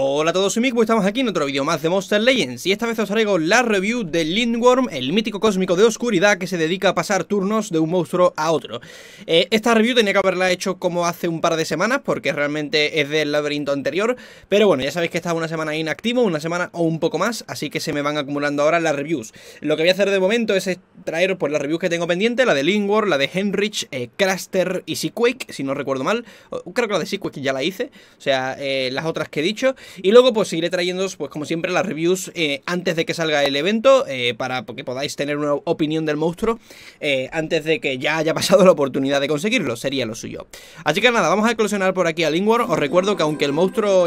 Hola a todos, soy amigos. estamos aquí en otro vídeo más de Monster Legends y esta vez os traigo la review de Lindworm, el mítico cósmico de oscuridad que se dedica a pasar turnos de un monstruo a otro. Eh, esta review tenía que haberla hecho como hace un par de semanas porque realmente es del laberinto anterior, pero bueno, ya sabéis que está una semana inactivo, una semana o un poco más, así que se me van acumulando ahora las reviews. Lo que voy a hacer de momento es traer pues, las reviews que tengo pendiente, la de Lindworm, la de Henrich, eh, Cluster y Sequake, si no recuerdo mal, creo que la de Sequake ya la hice, o sea, eh, las otras que he dicho... Y luego pues iré trayéndoos pues como siempre las reviews eh, antes de que salga el evento eh, para que podáis tener una opinión del monstruo eh, antes de que ya haya pasado la oportunidad de conseguirlo, sería lo suyo. Así que nada, vamos a eclosionar por aquí a Lingwar. Os recuerdo que aunque el monstruo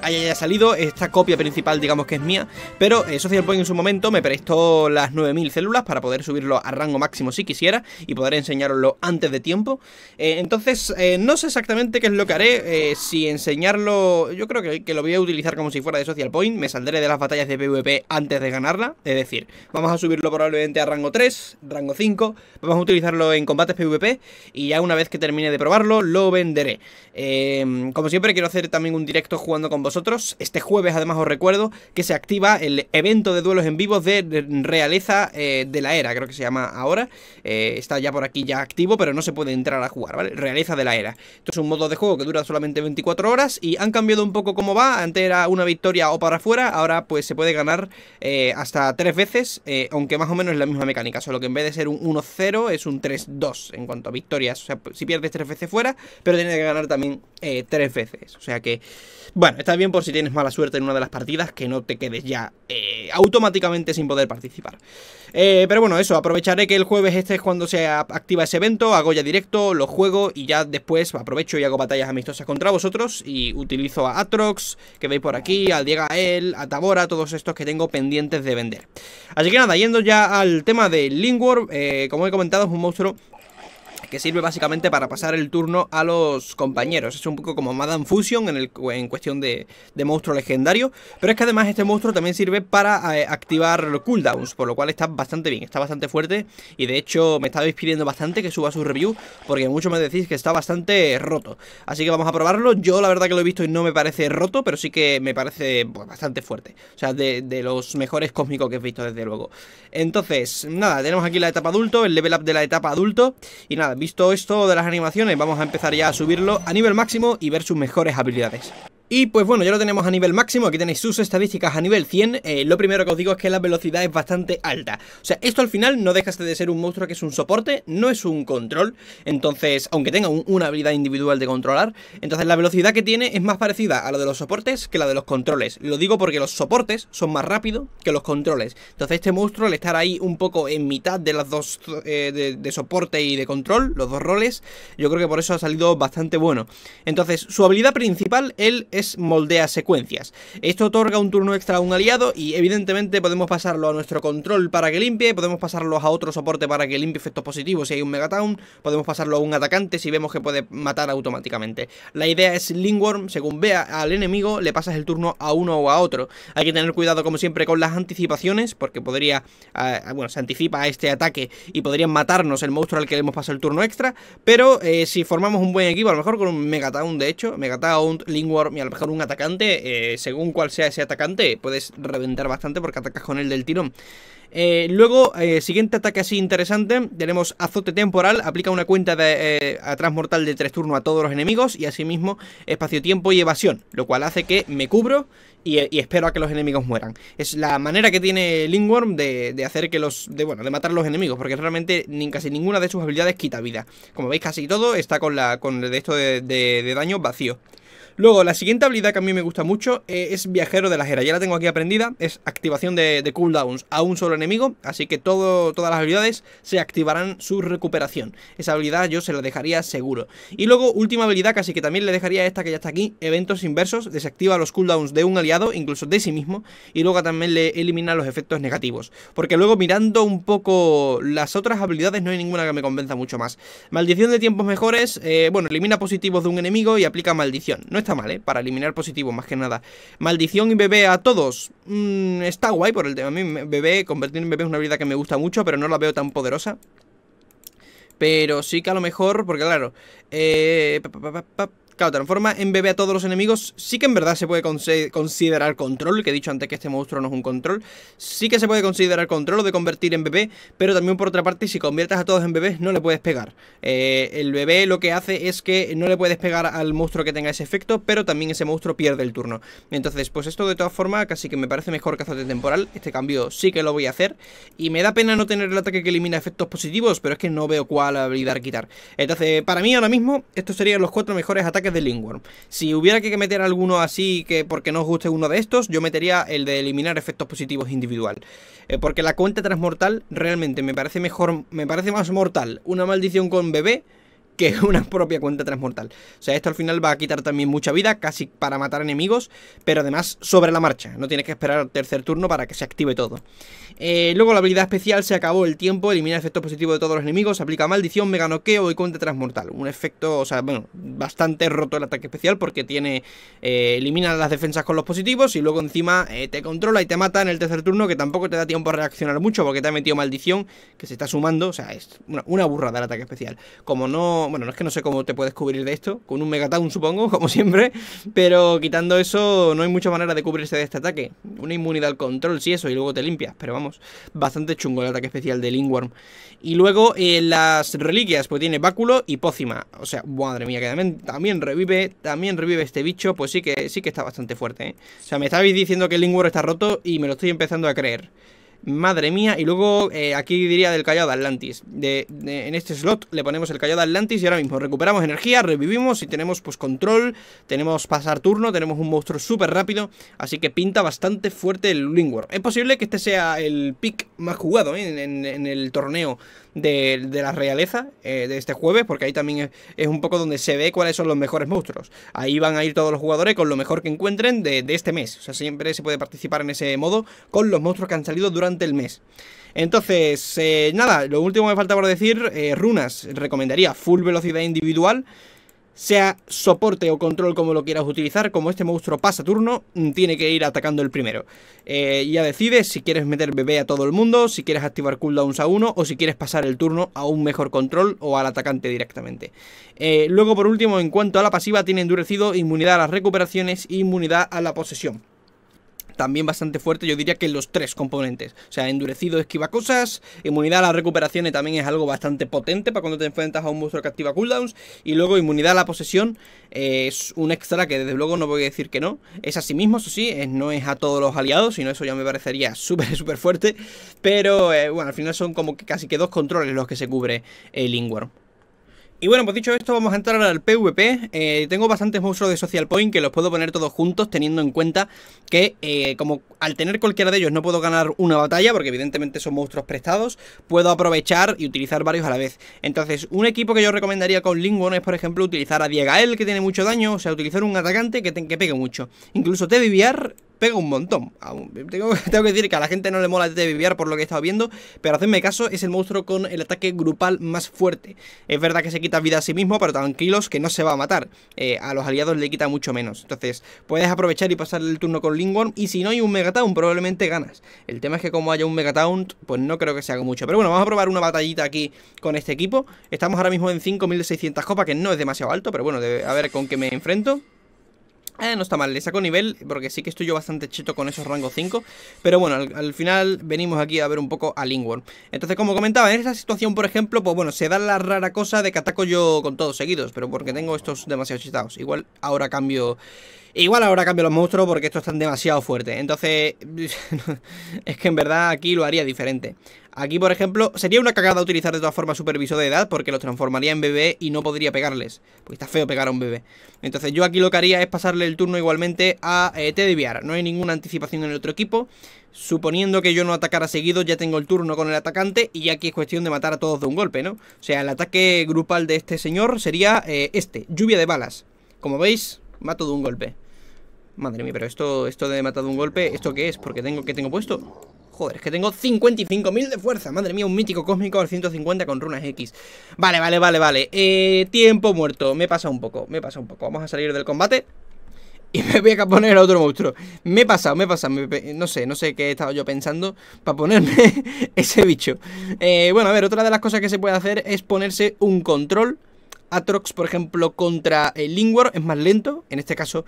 haya salido, esta copia principal digamos que es mía, pero Social Point en su momento me prestó las 9000 células para poder subirlo a rango máximo si quisiera y poder enseñaroslo antes de tiempo. entonces, no sé exactamente qué es lo que haré, si enseñarlo, yo creo que, que lo voy a utilizar como si fuera de Social Point, me saldré de las batallas de PvP antes de ganarla, es decir, vamos a subirlo probablemente a rango 3, rango 5, vamos a utilizarlo en combates PvP y ya una vez que termine de probarlo, lo venderé. Em, como siempre, quiero hacer también un directo jugando con vosotros, este jueves además os recuerdo que se activa el evento de duelos en vivo de Realeza eh, de la Era, creo que se llama ahora, eh, está ya por aquí ya activo, pero no se puede entrar a jugar, ¿vale? Realeza de la Era. Esto es un modo de juego que dura solamente 24 horas y han cambiado un poco cómo va, antes era una victoria o para afuera. Ahora pues se puede ganar eh, hasta tres veces. Eh, aunque más o menos es la misma mecánica. Solo que en vez de ser un 1-0 es un 3-2 en cuanto a victorias. O sea, pues, si pierdes tres veces fuera, pero tienes que ganar también eh, tres veces. O sea que, bueno, está bien por si tienes mala suerte en una de las partidas que no te quedes ya automáticamente sin poder participar. Eh, pero bueno, eso, aprovecharé que el jueves este es cuando se activa ese evento, hago ya directo, lo juego y ya después aprovecho y hago batallas amistosas contra vosotros y utilizo a Atrox, que veis por aquí, al Diegael, a Tabora, todos estos que tengo pendientes de vender. Así que nada, yendo ya al tema de Lingworm, eh, como he comentado es un monstruo que sirve básicamente para pasar el turno a los compañeros. Es un poco como Madame Fusion en, el, en cuestión de, monstruo legendario, pero es que además este monstruo también sirve para eh, activar cooldowns, por lo cual está bastante bien, está bastante fuerte y de hecho me estabais pidiendo bastante que suba su review porque muchos me decís que está bastante roto. Así que vamos a probarlo, yo la verdad que lo he visto y no me parece roto, pero sí que me parece pues, bastante fuerte. O sea, de, de los mejores cósmicos que he visto desde luego. Entonces, nada, tenemos aquí la etapa adulto, el level up de la etapa adulto y nada, visto esto de las animaciones, vamos a empezar ya a subirlo a nivel máximo y ver sus mejores habilidades. Y pues bueno, ya lo tenemos a nivel máximo, aquí tenéis sus estadísticas a nivel 100 eh, Lo primero que os digo es que la velocidad es bastante alta O sea, esto al final no deja de ser un monstruo que es un soporte, no es un control Entonces, aunque tenga una habilidad individual de controlar Entonces la velocidad que tiene es más parecida a la de los soportes que la de los controles Lo digo porque los soportes son más rápidos que los controles Entonces este monstruo al estar ahí un poco en mitad de las dos, eh, de, de soporte y de control, los dos roles Yo creo que por eso ha salido bastante bueno Entonces su habilidad principal, él es moldea secuencias. Esto otorga un turno extra a un aliado y evidentemente podemos pasarlo a nuestro control para que limpie, podemos pasarlo a otro soporte para que limpie efectos positivos si hay un Megatown, podemos pasarlo a un atacante si vemos que puede matar automáticamente. La idea es Lingworm, según vea al enemigo, le pasas el turno a uno o a otro. Hay que tener cuidado como siempre con las anticipaciones, porque podría, ah, ah, bueno, se anticipa a este ataque y podrían matarnos el monstruo al que le hemos pasado el turno extra, pero eh, si formamos un buen equipo, a lo mejor con un Megatown de hecho, Megatown, Lingworm y al mejor un atacante, eh, según cuál sea ese atacante, puedes reventar bastante porque atacas con él del tirón. Eh, luego, eh, siguiente ataque así interesante, tenemos azote temporal, aplica una cuenta de atrás mortal de tres turnos a todos los enemigos y asimismo espacio-tiempo y evasión, lo cual hace que me cubro y, espero a que los enemigos mueran. Es la manera que tiene Lingworm de, hacer que los, de, bueno, de matar a los enemigos, porque realmente ni, casi ninguna de sus habilidades quita vida. Como veis, casi todo está con, la, con de esto de daño vacío. Luego, la siguiente habilidad que a mí me gusta mucho eh, es Viajero de la Jera. Ya la tengo aquí aprendida. Es activación de, cooldowns a un solo enemigo. Así que todo, todas las habilidades se activarán su recuperación. Esa habilidad yo se la dejaría seguro. Y luego, última habilidad, casi que también le dejaría esta que ya está aquí. Eventos inversos. Desactiva los cooldowns de un aliado, incluso de sí mismo. Y luego también le elimina los efectos negativos. Porque luego mirando un poco las otras habilidades no hay ninguna que me convenza mucho más. Maldición de tiempos mejores. Eh, bueno, elimina positivos de un enemigo y aplica maldición. No está mal, ¿eh? Para eliminar positivo más que nada. Maldición y bebé a todos. Mm, está guay por el tema. A mí bebé, convertir en bebé es una habilidad que me gusta mucho, pero no la veo tan poderosa. Pero sí que a lo mejor, porque claro, eh, Claro, transforma en bebé a todos los enemigos. Sí que en verdad se puede considerar control, que he dicho antes que este monstruo no es un control. Sí que se puede considerar control o de convertir en bebé, pero también por otra parte, si conviertes a todos en bebés, no le puedes pegar. Eh, el bebé lo que hace es que no le puedes pegar al monstruo que tenga ese efecto, pero también ese monstruo pierde el turno. Entonces, pues esto de todas formas, casi que me parece mejor que de temporal. Este cambio sí que lo voy a hacer. Y me da pena no tener el ataque que elimina efectos positivos, pero es que no veo cuál habilidad quitar. Entonces, para mí ahora mismo, estos serían los cuatro mejores ataques es de Lingworm. Si hubiera que meter alguno así que porque no os guste uno de estos, yo metería el de eliminar efectos positivos individual. Eh, porque la cuenta transmortal realmente me parece mejor, me parece más mortal una maldición con bebé que una propia cuenta transmortal. O sea, esto al final va a quitar también mucha vida, casi para matar enemigos, pero además sobre la marcha. No tienes que esperar al tercer turno para que se active todo. Eh, luego la habilidad especial se acabó el tiempo, elimina efectos positivos de todos los enemigos, aplica maldición, mega noqueo y cuenta transmortal. Un efecto, o sea, bueno, bastante roto el ataque especial porque tiene eh, elimina las defensas con los positivos y luego encima eh, te controla y te mata en el tercer turno que tampoco te da tiempo a reaccionar mucho porque te ha metido maldición que se está sumando, o sea, es una burrada el ataque especial. Como no bueno, no es que no sé cómo te puedes cubrir de esto, con un megatown supongo, como siempre, pero quitando eso no hay mucha manera de cubrirse de este ataque. Una inmunidad al control, sí, eso, y luego te limpias, pero vamos, bastante chungo el ataque especial de Lingworm. Y luego eh, las reliquias, pues tiene báculo y pócima, o sea, madre mía, que también, revive, también revive este bicho, pues sí que, sí que está bastante fuerte, ¿eh? O sea, me estabais diciendo que el Lingworm está roto y me lo estoy empezando a creer. Madre mía. Y luego eh, aquí diría del callado de Atlantis. De, en este slot le ponemos el callado de Atlantis y ahora mismo recuperamos energía, revivimos y tenemos pues control, tenemos pasar turno, tenemos un monstruo súper rápido. Así que pinta bastante fuerte el Lingward. Es posible que este sea el pick más jugado ¿eh? en el torneo de, la realeza eh, de este jueves, porque ahí también es, un poco donde se ve cuáles son los mejores monstruos. Ahí van a ir todos los jugadores con lo mejor que encuentren de, este mes. O sea, siempre se puede participar en ese modo con los monstruos que han salido durante el mes. Entonces, eh, nada, lo último que me falta por decir, eh, runas, recomendaría full velocidad individual sea soporte o control como lo quieras utilizar, como este monstruo pasa turno, mm, tiene que ir atacando el primero. Eh, ya decides si quieres meter bebé a todo el mundo, si quieres activar cooldowns a uno o si quieres pasar el turno a un mejor control o al atacante directamente. Eh, luego por último, en cuanto a la pasiva, tiene endurecido inmunidad a las recuperaciones e inmunidad a la posesión también bastante fuerte, yo diría que los tres componentes. O sea, endurecido esquiva cosas, inmunidad a las recuperaciones también es algo bastante potente para cuando te enfrentas a un monstruo que activa cooldowns, y luego inmunidad a la posesión eh, es un extra que desde luego no voy a decir que no. Es a sí mismo, eso sí, no es a todos los aliados, sino eso ya me parecería súper, súper fuerte, pero eh, bueno, al final son como que casi que dos controles los que se cubre el Lingworm. Y bueno, pues dicho esto, vamos a entrar al PvP. Eh, tengo bastantes monstruos de Social Point que los puedo poner todos juntos, teniendo en cuenta que, eh, como al tener cualquiera de ellos no puedo ganar una batalla, porque evidentemente son monstruos prestados, puedo aprovechar y utilizar varios a la vez. Entonces, un equipo que yo recomendaría con Lingwon es, por ejemplo, utilizar a Diegael, que tiene mucho daño, o sea, utilizar un atacante que, pegue mucho. Incluso Teviviar pega un montón. Tengo, que decir que a la gente no le mola de viviar por lo que he estado viendo, pero hacedme caso, es el monstruo con el ataque grupal más fuerte. Es verdad que se quita vida a sí mismo, pero tranquilos que no se va a matar. Eh, a los aliados le quita mucho menos. Entonces, puedes aprovechar y pasar el turno con Lingworm, y si no hay un Megatown, probablemente ganas. El tema es que como haya un Megatown, pues no creo que se haga mucho. Pero bueno, vamos a probar una batallita aquí con este equipo. Estamos ahora mismo en 5600 copas, que no es demasiado alto, pero bueno, a ver con qué me enfrento. Eh, no está mal, le saco nivel porque sí que estoy yo bastante cheto con esos rangos 5 Pero bueno, al, final venimos aquí a ver un poco a Lingworm Entonces como comentaba, en esa situación por ejemplo, pues bueno, se da la rara cosa de que ataco yo con todos seguidos Pero porque tengo estos demasiado chetados Igual ahora cambio Igual ahora cambio los monstruos porque estos están demasiado fuertes. Entonces, es que en verdad aquí lo haría diferente. Aquí, por ejemplo, sería una cagada utilizar de todas formas supervisor de edad porque los transformaría en bebé y no podría pegarles. Porque está feo pegar a un bebé. Entonces yo aquí lo que haría es pasarle el turno igualmente a eh, deviar. No hay ninguna anticipación en el otro equipo. Suponiendo que yo no atacara seguido, ya tengo el turno con el atacante y aquí es cuestión de matar a todos de un golpe, ¿no? O sea, el ataque grupal de este señor sería eh, este, lluvia de balas. Como veis, mato de un golpe. Madre mía, pero esto, esto de matado un golpe, ¿esto qué es? Porque tengo, ¿qué tengo puesto? Joder, es que tengo 55.000 de fuerza. Madre mía, un mítico cósmico al 150 con runas X. Vale, vale, vale, vale. Eh, tiempo muerto. Me pasa un poco, me pasa un poco. Vamos a salir del combate. Y me voy a poner a otro monstruo. Me he pasado, me he pasado. no sé, no sé qué estado yo pensando para ponerme ese bicho. Eh, bueno, a ver, otra de las cosas que se puede hacer es ponerse un control. Atrox, por ejemplo, contra el Lingwar es más lento. En este caso,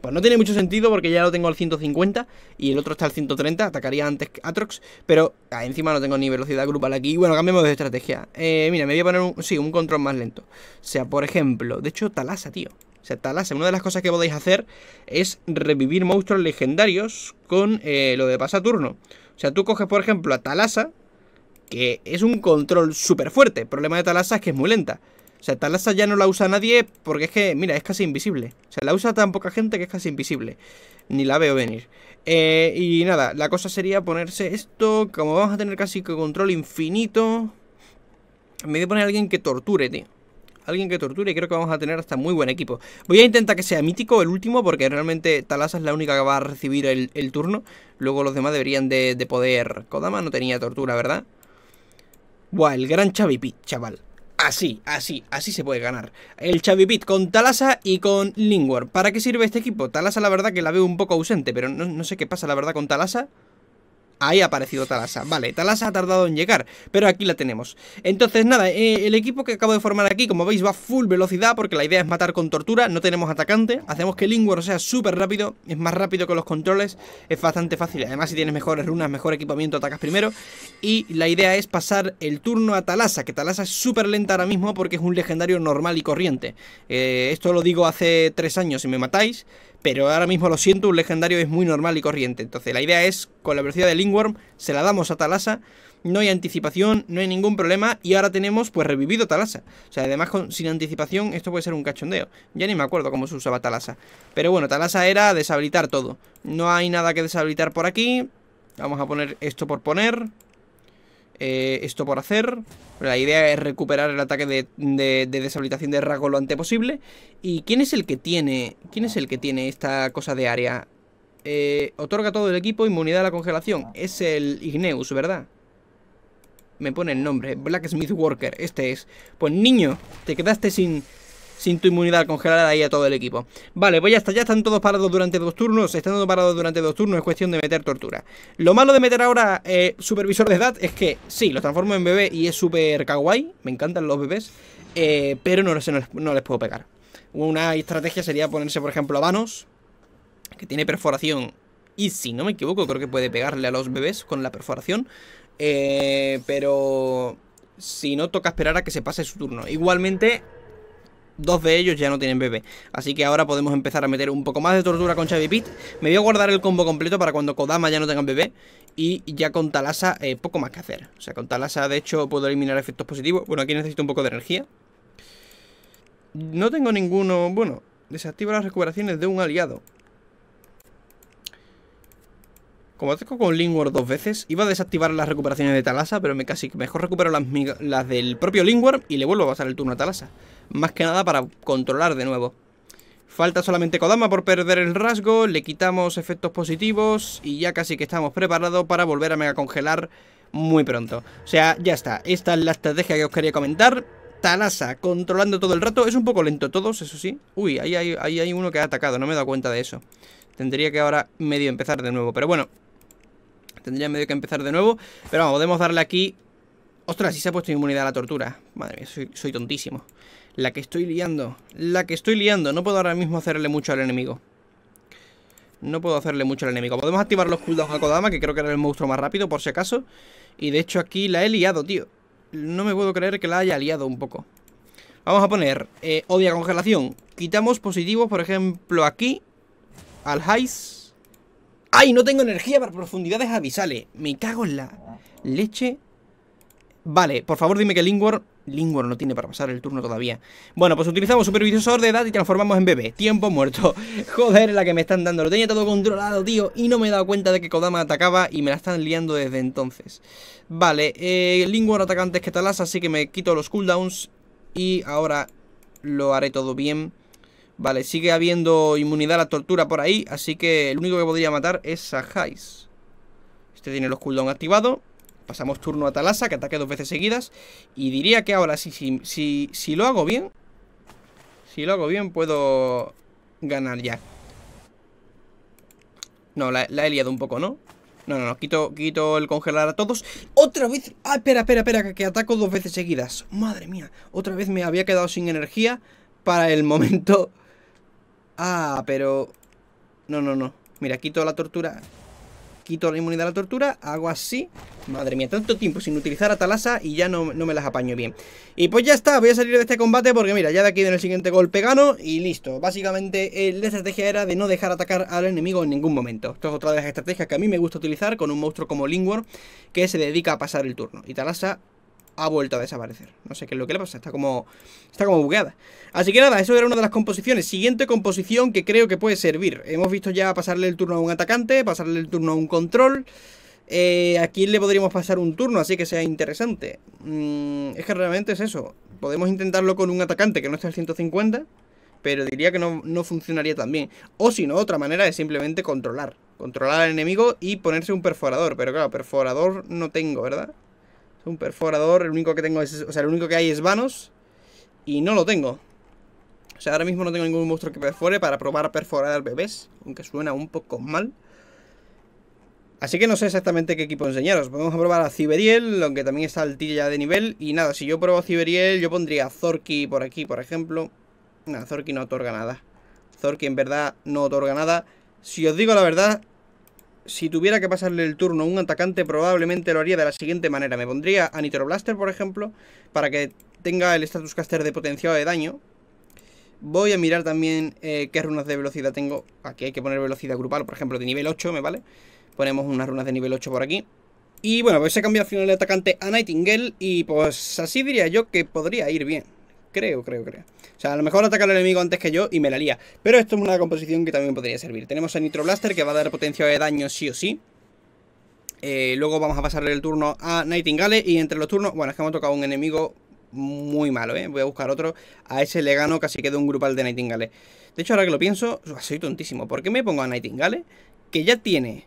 pues no tiene mucho sentido porque ya lo tengo al 150 y el otro está al 130, atacaría antes Atrox, pero ah, encima no tengo ni velocidad grupal aquí. Bueno, cambiemos de estrategia. Eh, mira, me voy a poner un, sí, un control más lento. O sea, por ejemplo, de hecho Talasa, tío. O sea, Talasa, una de las cosas que podéis hacer es revivir monstruos legendarios con eh, lo de pasaturno. O sea, tú coges, por ejemplo, a Talasa, que es un control súper fuerte. El problema de Talasa es que es muy lenta. O sea, Talasa ya no la usa nadie porque es que, mira, es casi invisible. O sea, la usa tan poca gente que es casi invisible. Ni la veo venir. Eh, y nada, la cosa sería ponerse esto. Como vamos a tener casi que control infinito. Me voy a poner a alguien que torture, tío. Alguien que torture y creo que vamos a tener hasta muy buen equipo. Voy a intentar que sea mítico el último porque realmente Talasa es la única que va a recibir el, turno. Luego los demás deberían de, poder... Kodama no tenía tortura, ¿verdad? Buah, el gran Chavipi, chaval. Así, así, así se puede ganar. El Chavipit con Talasa y con Lingward. ¿Para qué sirve este equipo? Talasa la verdad que la veo un poco ausente, pero no, no sé qué pasa la verdad con Talasa. Ahí ha aparecido Talasa. Vale, Talasa ha tardado en llegar, pero aquí la tenemos. Entonces, nada, eh, el equipo que acabo de formar aquí, como veis, va a full velocidad porque la idea es matar con tortura. No tenemos atacante. Hacemos que Lingwar sea súper rápido. Es más rápido que los controles. Es bastante fácil. Además, si tienes mejores runas, mejor equipamiento, atacas primero. Y la idea es pasar el turno a Talasa, que Talasa es súper lenta ahora mismo porque es un legendario normal y corriente. Eh, esto lo digo hace tres años, si me matáis pero ahora mismo lo siento, un legendario es muy normal y corriente. Entonces la idea es, con la velocidad de Lingworm, se la damos a Talasa, no hay anticipación, no hay ningún problema, y ahora tenemos pues revivido Talasa. O sea, además con, sin anticipación esto puede ser un cachondeo. Ya ni me acuerdo cómo se usaba Talasa. Pero bueno, Talasa era deshabilitar todo. No hay nada que deshabilitar por aquí. Vamos a poner esto por poner. Eh, esto por hacer. La idea es recuperar el ataque de, deshabilitación de rasgo lo antes posible. ¿Y quién es el que tiene? ¿Quién es el que tiene esta cosa de área? Eh, otorga todo el equipo inmunidad a la congelación. Es el Igneus, ¿verdad? Me pone el nombre. Blacksmith Worker. Este es. Pues niño, te quedaste sin sin tu inmunidad congelada ahí a todo el equipo. Vale, voy pues ya está, ya están todos parados durante dos turnos, están todos parados durante dos turnos, es cuestión de meter tortura. Lo malo de meter ahora eh, supervisor de edad es que sí, lo transformo en bebé y es súper kawaii, me encantan los bebés, eh, pero no, les, no les puedo pegar. Una estrategia sería ponerse, por ejemplo, a Vanos, que tiene perforación y si no me equivoco creo que puede pegarle a los bebés con la perforación, eh, pero si no toca esperar a que se pase su turno. Igualmente dos de ellos ya no tienen bebé. Así que ahora podemos empezar a meter un poco más de tortura con Xavi Pit. Me voy a guardar el combo completo para cuando Kodama ya no tenga bebé. Y ya con Talasa, eh, poco más que hacer. O sea, con Talasa, de hecho, puedo eliminar efectos positivos. Bueno, aquí necesito un poco de energía. No tengo ninguno... Bueno, desactiva las recuperaciones de un aliado. Como ataco con Lingward dos veces, iba a desactivar las recuperaciones de Talasa, pero me casi mejor recupero las, del propio Lingward y le vuelvo a pasar el turno a Talasa. Más que nada para controlar de nuevo. Falta solamente Kodama por perder el rasgo, le quitamos efectos positivos y ya casi que estamos preparados para volver a mega congelar muy pronto. O sea, ya está. Esta es la estrategia que os quería comentar. Talasa controlando todo el rato. Es un poco lento todos, eso sí. Uy, ahí hay uno que ha atacado, no me he dado cuenta de eso. Tendría que ahora medio empezar de nuevo, pero bueno, Tendría medio que empezar de nuevo. Pero vamos, podemos darle aquí... Ostras, si se ha puesto inmunidad a la tortura. Madre mía, soy, tontísimo. La que estoy liando. La que estoy liando. No puedo ahora mismo hacerle mucho al enemigo. No puedo hacerle mucho al enemigo. Podemos activar los cooldowns a Kodama, que creo que era el monstruo más rápido, por si acaso. Y de hecho aquí la he liado, tío. No me puedo creer que la haya liado un poco. Vamos a poner eh, odia congelación. Quitamos positivos, por ejemplo, aquí. Al Heist. ¡Ay, no tengo energía para profundidades abisales! Me cago en la leche. Vale, por favor dime que Lingwar... Lingwar no tiene para pasar el turno todavía. Bueno, pues utilizamos supervisor de edad y transformamos en bebé. Tiempo muerto. Joder, la que me están dando. Lo tenía todo controlado, tío. Y no me he dado cuenta de que Kodama atacaba y me la están liando desde entonces. Vale, eh, Lingwar ataca antes que Talas, así que me quito los cooldowns. Y ahora lo haré todo bien. Vale, sigue habiendo inmunidad a la tortura por ahí, así que el único que podría matar es a Hais. Este tiene los cooldown activados. Pasamos turno a Talasa, que ataque dos veces seguidas. Y diría que ahora, si, si, si, si lo hago bien, si lo hago bien, puedo ganar ya. No, la, he liado un poco, ¿no? No, no, no, quito, quito el congelar a todos ¡Otra vez! ¡Ah, espera, espera, espera! Que, que ataco dos veces seguidas Madre mía, otra vez me había quedado sin energía Para el momento Ah, pero... No, no, no. Mira, quito la tortura. Quito la inmunidad a la tortura. Hago así. Madre mía, tanto tiempo sin utilizar a Talasa y ya no, me las apaño bien. Y pues ya está, voy a salir de este combate porque mira, ya de aquí en el siguiente golpe gano y listo. Básicamente la estrategia era de no dejar atacar al enemigo en ningún momento. Esto es otra de las estrategias que a mí me gusta utilizar con un monstruo como Lingwar que se dedica a pasar el turno. Y Talasa ha vuelto a desaparecer. No sé qué es lo que le pasa, está como, está como bugueada. Así que nada, eso era una de las composiciones. Siguiente composición que creo que puede servir. Hemos visto ya pasarle el turno a un atacante, pasarle el turno a un control. Eh, aquí le podríamos pasar un turno, así que sea interesante. Mm, es que realmente es eso. Podemos intentarlo con un atacante que no esté al 150, pero diría que no, no funcionaría tan bien. O si no, otra manera es simplemente controlar. Controlar al enemigo y ponerse un perforador. Pero claro, perforador no tengo, ¿verdad? Un perforador, el único que tengo es... O sea, el único que hay es vanos. Y no lo tengo. O sea, ahora mismo no tengo ningún monstruo que perfore para probar a perforar bebés. Aunque suena un poco mal. Así que no sé exactamente qué equipo enseñaros. Podemos probar a Ciberiel, aunque también está altilla de nivel. Y nada, si yo pruebo a Ciberiel, yo pondría a por aquí, por ejemplo. Nada, Zorki no otorga nada. Zorki en verdad no otorga nada. Si os digo la verdad, si tuviera que pasarle el turno a un atacante, probablemente lo haría de la siguiente manera. Me pondría a Nitro Blaster por ejemplo, para que tenga el status caster de potenciado de daño. Voy a mirar también eh, qué runas de velocidad tengo. Aquí hay que poner velocidad grupal, por ejemplo, de nivel 8, ¿me vale? Ponemos unas runas de nivel 8 por aquí. Y bueno, pues se cambia al final el atacante a Nightingale y pues así diría yo que podría ir bien. Creo, creo, creo. O sea, a lo mejor ataca al enemigo antes que yo y me la lía. Pero esto es una composición que también podría servir. Tenemos a Nitro Blaster que va a dar potencia de daño sí o sí. Eh, luego vamos a pasarle el turno a Nightingale y entre los turnos... Bueno, es que hemos tocado un enemigo muy malo, ¿eh? Voy a buscar otro. A ese le gano casi que de un grupal de Nightingale. De hecho, ahora que lo pienso, soy tontísimo. ¿Por qué me pongo a Nightingale? Que ya tiene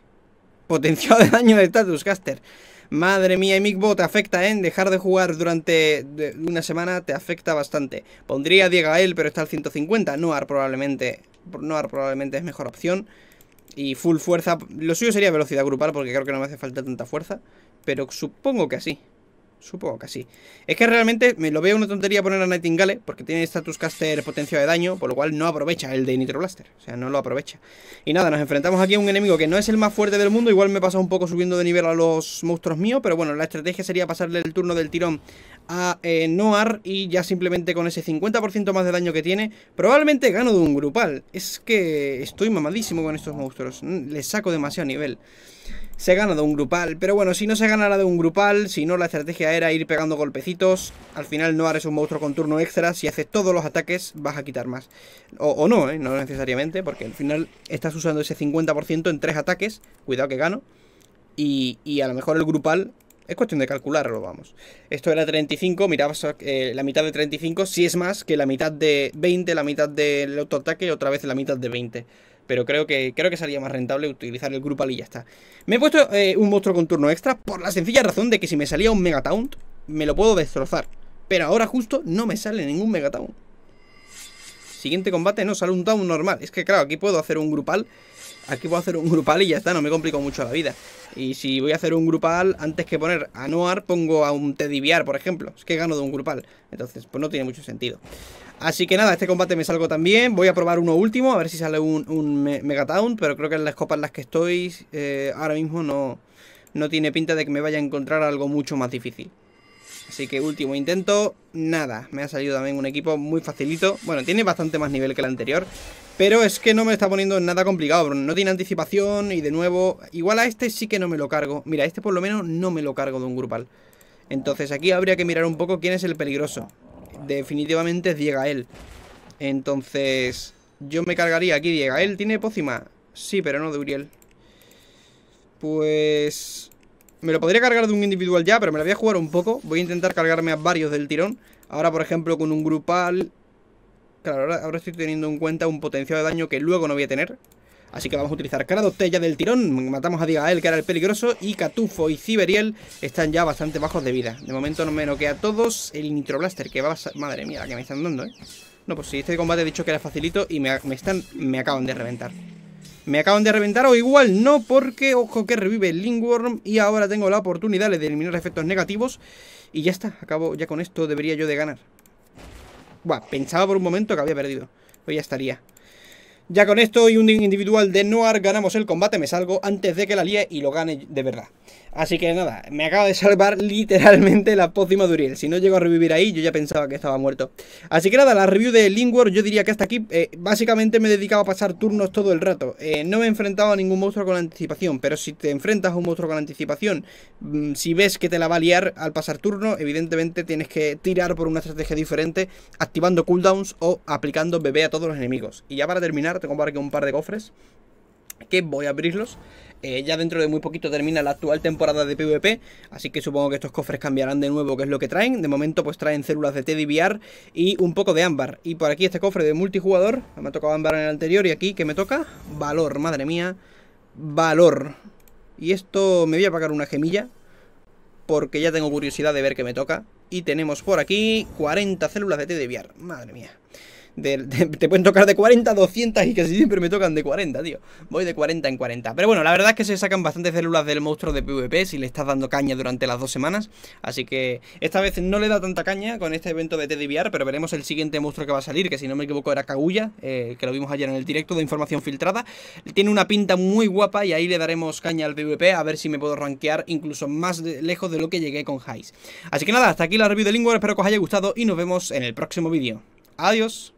potencia de daño de caster? Madre mía, y te afecta, ¿eh? Dejar de jugar durante una semana te afecta bastante. Pondría a Diego él, pero está al 150. Noar probablemente, Noar probablemente es mejor opción. Y full fuerza. Lo suyo sería velocidad grupal, porque creo que no me hace falta tanta fuerza. Pero supongo que así. Supongo que sí. Es que realmente me lo veo una tontería poner a Nightingale, porque tiene status caster potencia de daño, por lo cual no aprovecha el de Nitro Blaster. O sea, no lo aprovecha. Y nada, nos enfrentamos aquí a un enemigo que no es el más fuerte del mundo. Igual me pasa un poco subiendo de nivel a los monstruos míos, pero bueno, la estrategia sería pasarle el turno del tirón a eh, Noar y ya simplemente con ese 50% más de daño que tiene, probablemente gano de un grupal. Es que estoy mamadísimo con estos monstruos. Mm, Les saco demasiado nivel se gana de un grupal. Pero bueno, si no se ganara de un grupal, si no la estrategia era ir pegando golpecitos, al final no es un monstruo con turno extra, si haces todos los ataques vas a quitar más. O, no, ¿eh? no necesariamente, porque al final estás usando ese 50% en tres ataques, cuidado que gano, y, a lo mejor el grupal es cuestión de calcularlo, vamos. Esto era 35, mirabas eh, la mitad de 35, si es más que la mitad de 20, la mitad del autoataque otra vez la mitad de 20 pero creo que, creo que sería más rentable utilizar el Grupal y ya está. Me he puesto eh, un monstruo con turno extra por la sencilla razón de que si me salía un Megataunt, me lo puedo destrozar. Pero ahora justo no me sale ningún Megataunt. Siguiente combate, no, sale un taunt normal. Es que claro, aquí puedo hacer un Grupal aquí puedo hacer un grupal y ya está, no me complico mucho la vida. Y si voy a hacer un grupal, antes que poner a Noar, pongo a un Tediviar, por ejemplo. Es que gano de un grupal. Entonces, pues no tiene mucho sentido. Así que nada, este combate me salgo también. Voy a probar uno último, a ver si sale un, mega Pero creo que en las copas en las que estoy eh, ahora mismo no, no tiene pinta de que me vaya a encontrar algo mucho más difícil. Así que último intento, nada. Me ha salido también un equipo muy facilito. Bueno, tiene bastante más nivel que el anterior. Pero es que no me está poniendo nada complicado, No tiene anticipación y de nuevo... Igual a este sí que no me lo cargo. Mira, este por lo menos no me lo cargo de un grupal. Entonces aquí habría que mirar un poco quién es el peligroso definitivamente es Diegael. Entonces, yo me cargaría aquí Diegael. ¿Tiene pócima? Sí, pero no de Uriel. Pues... Me lo podría cargar de un individual ya, pero me la voy a jugar un poco. Voy a intentar cargarme a varios del tirón. Ahora, por ejemplo, con un grupal... Claro, ahora, ahora estoy teniendo en cuenta un potencial de daño que luego no voy a tener. Así que vamos a utilizar Cradotella del tirón. Matamos a Digael, que era el peligroso. Y Catufo y Ciberiel están ya bastante bajos de vida. De momento no me noquea a todos. El Nitroblaster, que va a... Madre mía, que me están dando, ¿eh? No, pues si este combate he dicho que era facilito y me, están... Me acaban de reventar. Me acaban de reventar o igual no, porque ojo que revive el Lingworm y ahora tengo la oportunidad de eliminar efectos negativos. Y ya está, acabo ya con esto, debería yo de ganar. Buah, pensaba por un momento que había perdido. Pero ya estaría. Ya con esto y un individual de Noir ganamos el combate, me salgo antes de que la líe y lo gane de verdad. Así que nada, me acaba de salvar literalmente la pócima de Si no llego a revivir ahí, yo ya pensaba que estaba muerto. Así que nada, la review de Lingwar yo diría que hasta aquí eh, básicamente me he dedicado a pasar turnos todo el rato. Eh, no me he enfrentado a ningún monstruo con anticipación, pero si te enfrentas a un monstruo con anticipación, mm, si ves que te la va a liar al pasar turno, evidentemente tienes que tirar por una estrategia diferente, activando cooldowns o aplicando bebé a todos los enemigos. Y ya para terminar, tengo por aquí un par de cofres que voy a abrirlos. Eh, ya dentro de muy poquito termina la actual temporada de PvP, así que supongo que estos cofres cambiarán de nuevo, que es lo que traen. De momento pues traen células de Teddy y un poco de ámbar. Y por aquí este cofre de multijugador, me ha tocado ámbar en el anterior y aquí ¿Qué me toca valor, madre mía, valor. Y esto me voy a pagar una gemilla, porque ya tengo curiosidad de ver qué me toca. Y tenemos por aquí 40 células de Teddy madre mía te pueden tocar de 40 a 200 y casi siempre me tocan de 40, tío. Voy de 40 en 40. Pero bueno, la verdad es que se sacan bastantes células del monstruo de PvP si le estás dando caña durante las dos semanas. Así que esta vez no le da tanta caña con este evento de TDVR, pero veremos el siguiente monstruo que va a salir, que si no me equivoco era Kaguya, eh, que lo vimos ayer en el directo de información filtrada. Tiene una pinta muy guapa y ahí le daremos caña al PvP a ver si me puedo rankear incluso más lejos de lo que llegué con Heist. Así que nada, hasta aquí la review de Lingua, espero que os haya gustado y nos vemos en el próximo vídeo. Adiós.